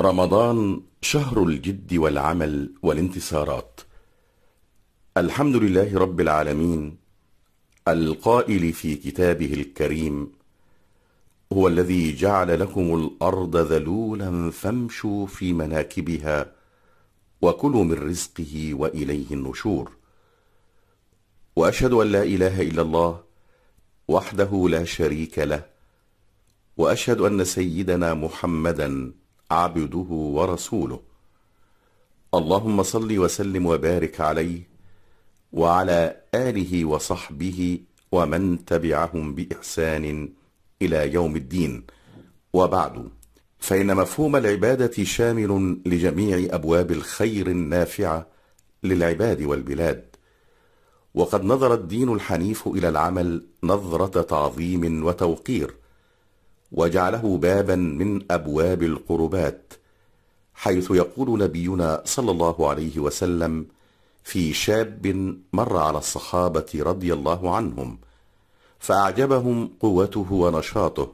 رمضان شهر الجد والعمل والانتصارات الحمد لله رب العالمين القائل في كتابه الكريم هو الذي جعل لكم الارض ذلولا فامشوا في مناكبها وكلوا من رزقه واليه النشور واشهد ان لا اله الا الله وحده لا شريك له واشهد ان سيدنا محمدا عبده ورسوله اللهم صل وسلم وبارك عليه وعلى اله وصحبه ومن تبعهم باحسان الى يوم الدين وبعد فان مفهوم العباده شامل لجميع ابواب الخير النافعه للعباد والبلاد وقد نظر الدين الحنيف الى العمل نظره تعظيم وتوقير وجعله بابا من أبواب القربات حيث يقول نبينا صلى الله عليه وسلم في شاب مر على الصحابة رضي الله عنهم فأعجبهم قوته ونشاطه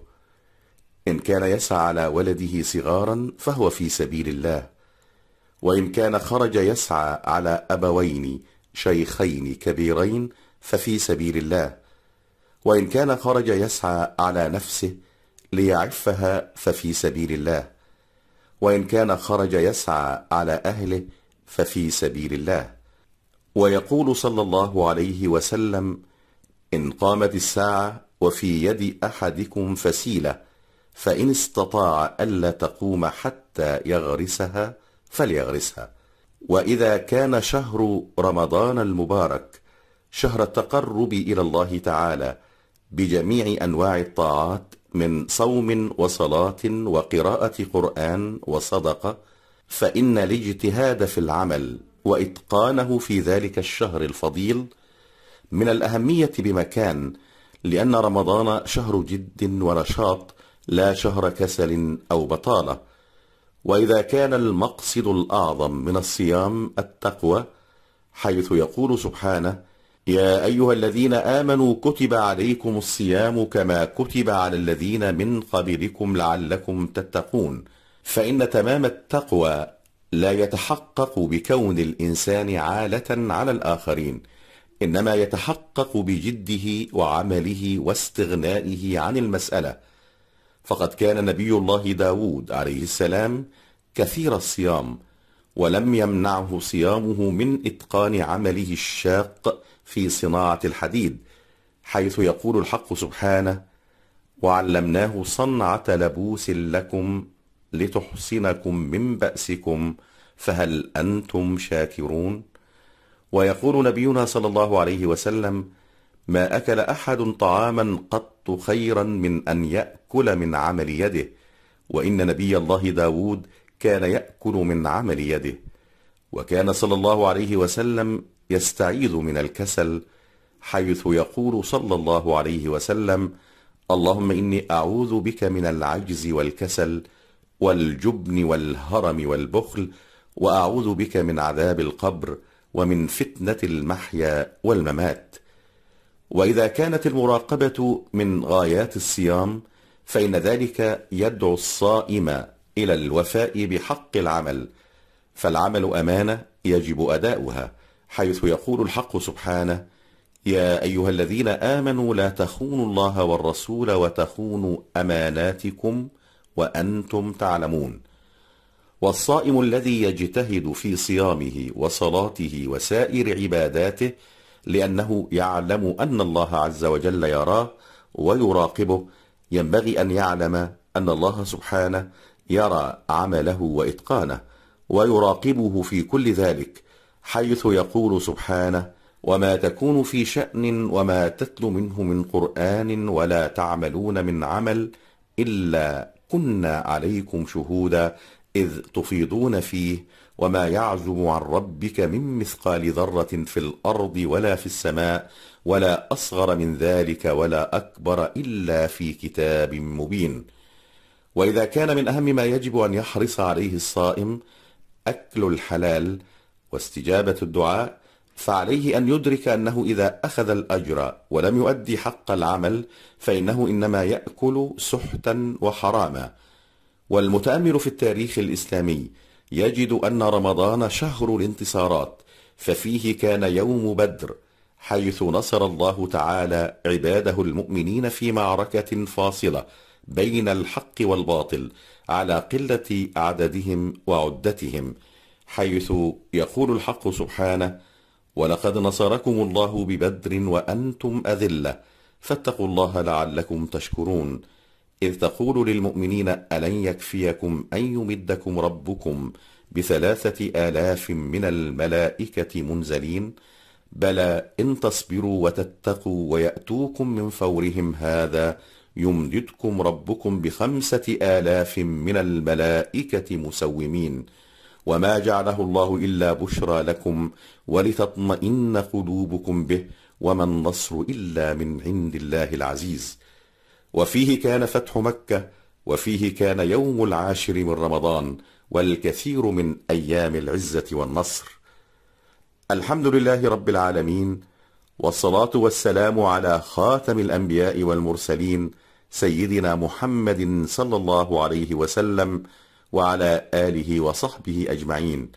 إن كان يسعى على ولده صغارا فهو في سبيل الله وإن كان خرج يسعى على أبوين شيخين كبيرين ففي سبيل الله وإن كان خرج يسعى على نفسه ليعفها ففي سبيل الله وان كان خرج يسعى على اهله ففي سبيل الله ويقول صلى الله عليه وسلم ان قامت الساعه وفي يد احدكم فسيله فان استطاع الا تقوم حتى يغرسها فليغرسها واذا كان شهر رمضان المبارك شهر التقرب الى الله تعالى بجميع انواع الطاعات من صوم وصلاه وقراءه قران وصدقه فان الاجتهاد في العمل واتقانه في ذلك الشهر الفضيل من الاهميه بمكان لان رمضان شهر جد ونشاط لا شهر كسل او بطاله واذا كان المقصد الاعظم من الصيام التقوى حيث يقول سبحانه يا أيها الذين آمنوا كتب عليكم الصيام كما كتب على الذين من قبلكم لعلكم تتقون فإن تمام التقوى لا يتحقق بكون الإنسان عالة على الآخرين إنما يتحقق بجده وعمله واستغنائه عن المسألة فقد كان نبي الله داود عليه السلام كثير الصيام ولم يمنعه صيامه من إتقان عمله الشاق في صناعة الحديد حيث يقول الحق سبحانه وعلمناه صنعة لبوس لكم لتحصنكم من بأسكم فهل أنتم شاكرون ويقول نبينا صلى الله عليه وسلم ما أكل أحد طعاما قط خيرا من أن يأكل من عمل يده وإن نبي الله داود كان يأكل من عمل يده وكان صلى الله عليه وسلم يستعيذ من الكسل حيث يقول صلى الله عليه وسلم اللهم إني أعوذ بك من العجز والكسل والجبن والهرم والبخل وأعوذ بك من عذاب القبر ومن فتنة المحيا والممات وإذا كانت المراقبة من غايات الصيام فإن ذلك يدعو الصائم إلى الوفاء بحق العمل فالعمل أمانة يجب أداؤها حيث يقول الحق سبحانه يا أيها الذين آمنوا لا تخونوا الله والرسول وتخونوا أماناتكم وأنتم تعلمون والصائم الذي يجتهد في صيامه وصلاته وسائر عباداته لأنه يعلم أن الله عز وجل يراه ويراقبه ينبغي أن يعلم أن الله سبحانه يرى عمله وإتقانه ويراقبه في كل ذلك حيث يقول سبحانه وما تكون في شأن وما تتل منه من قرآن ولا تعملون من عمل إلا كنا عليكم شهودا إذ تفيضون فيه وما يعزب عن ربك من مثقال ذرة في الأرض ولا في السماء ولا أصغر من ذلك ولا أكبر إلا في كتاب مبين وإذا كان من أهم ما يجب أن يحرص عليه الصائم أكل الحلال واستجابة الدعاء فعليه أن يدرك أنه إذا أخذ الأجر ولم يؤدي حق العمل فإنه إنما يأكل سحتا وحراما والمتأمل في التاريخ الإسلامي يجد أن رمضان شهر الانتصارات ففيه كان يوم بدر حيث نصر الله تعالى عباده المؤمنين في معركة فاصلة بين الحق والباطل على قلة عددهم وعدتهم حيث يقول الحق سبحانه ولقد نصركم الله ببدر وانتم اذله فاتقوا الله لعلكم تشكرون اذ تقول للمؤمنين الن يكفيكم ان يمدكم ربكم بثلاثه الاف من الملائكه منزلين بلى ان تصبروا وتتقوا وياتوكم من فورهم هذا يمددكم ربكم بخمسه الاف من الملائكه مسومين وما جعله الله إلا بشرى لكم ولتطمئن قلوبكم به وما النصر إلا من عند الله العزيز وفيه كان فتح مكة وفيه كان يوم العاشر من رمضان والكثير من أيام العزة والنصر الحمد لله رب العالمين والصلاة والسلام على خاتم الأنبياء والمرسلين سيدنا محمد صلى الله عليه وسلم وعلى آله وصحبه أجمعين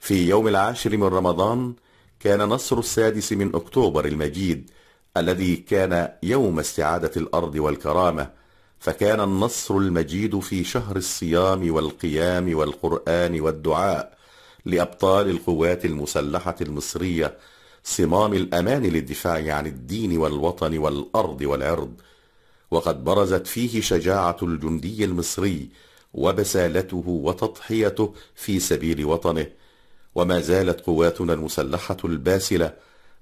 في يوم العاشر من رمضان كان نصر السادس من أكتوبر المجيد الذي كان يوم استعادة الأرض والكرامة فكان النصر المجيد في شهر الصيام والقيام والقرآن والدعاء لأبطال القوات المسلحة المصرية صمام الأمان للدفاع عن الدين والوطن والأرض والعرض وقد برزت فيه شجاعة الجندي المصري وبسالته وتضحيته في سبيل وطنه وما زالت قواتنا المسلحه الباسله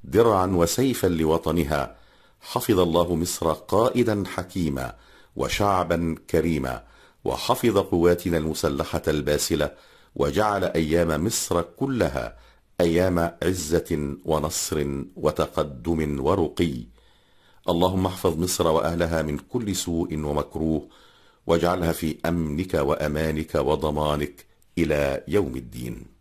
درعا وسيفا لوطنها حفظ الله مصر قائدا حكيما وشعبا كريما وحفظ قواتنا المسلحه الباسله وجعل ايام مصر كلها ايام عزه ونصر وتقدم ورقي اللهم احفظ مصر واهلها من كل سوء ومكروه واجعلها في امنك وامانك وضمانك الى يوم الدين